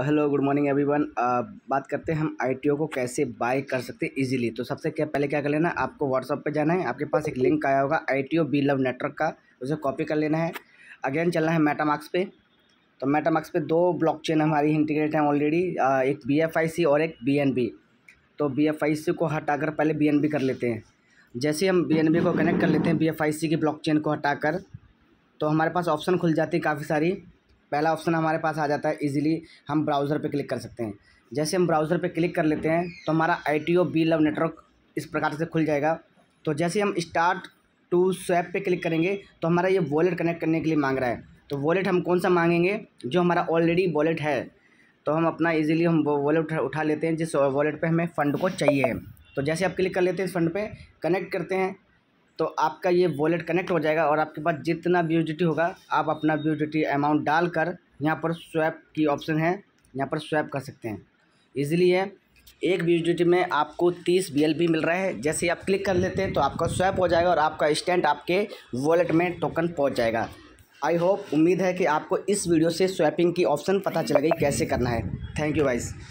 hello good morning everyone बात करते हैं हम आईटीओ को कैसे बाय कर सकते हैं इजीली तो सबसे क्या पहले क्या कर लेना आपको व्हाट्सअप पे जाना है आपके पास एक लिंक आया होगा आईटीओ बी लव नेटवर्क का उसे कॉपी कर लेना है अगेन चलना है मेटामार्क्स पे तो मेटामार्क्स पे दो ब्लॉकचेन हमारी इंटीग्रेट हैं ऑलरेडी एक बी और एक बी तो बी को कर पहले बी कर लेते हैं जैसे हम बी को कनेक्ट कर लेते हैं बी की चेन को कर तो हमारे पास ऑप्शन खुल जाती है काफ़ी सारी पहला ऑप्शन हमारे पास आ जाता है इजीली हम ब्राउज़र पे क्लिक कर सकते हैं जैसे हम ब्राउज़र पे क्लिक कर लेते हैं तो हमारा आई टी ओ बी लव नेटवर्क इस प्रकार से खुल जाएगा तो जैसे हम स्टार्ट टू स्वैप पे क्लिक करेंगे तो हमारा ये वॉलेट कनेक्ट करने के लिए मांग रहा है तो वॉलेट हम कौन सा मांगेंगे जो हमारा ऑलरेडी वॉलेट है तो हम अपना इजीली हम वॉलेट उठा लेते हैं जिस वॉलेट पे हमें फ़ंड को चाहिए तो जैसे आप क्लिक कर लेते हैं इस फंड पे कनेक्ट करते हैं तो आपका ये वॉलेट कनेक्ट हो जाएगा और आपके पास जितना ब्यूडिटी होगा आप अपना ब्यूडिटी अमाउंट डाल कर यहाँ पर स्वैप की ऑप्शन है यहाँ पर स्वैप कर सकते हैं ईजिली है एक ब्यूडिटी में आपको तीस बी मिल रहा है जैसे ही आप क्लिक कर लेते हैं तो आपका स्वैप हो जाएगा और आपका स्टैंड आपके वॉलेट में टोकन पहुँच जाएगा आई होप उम्मीद है कि आपको इस वीडियो से स्वैपिंग की ऑप्शन पता चल गई कैसे करना है थैंक यू वाइज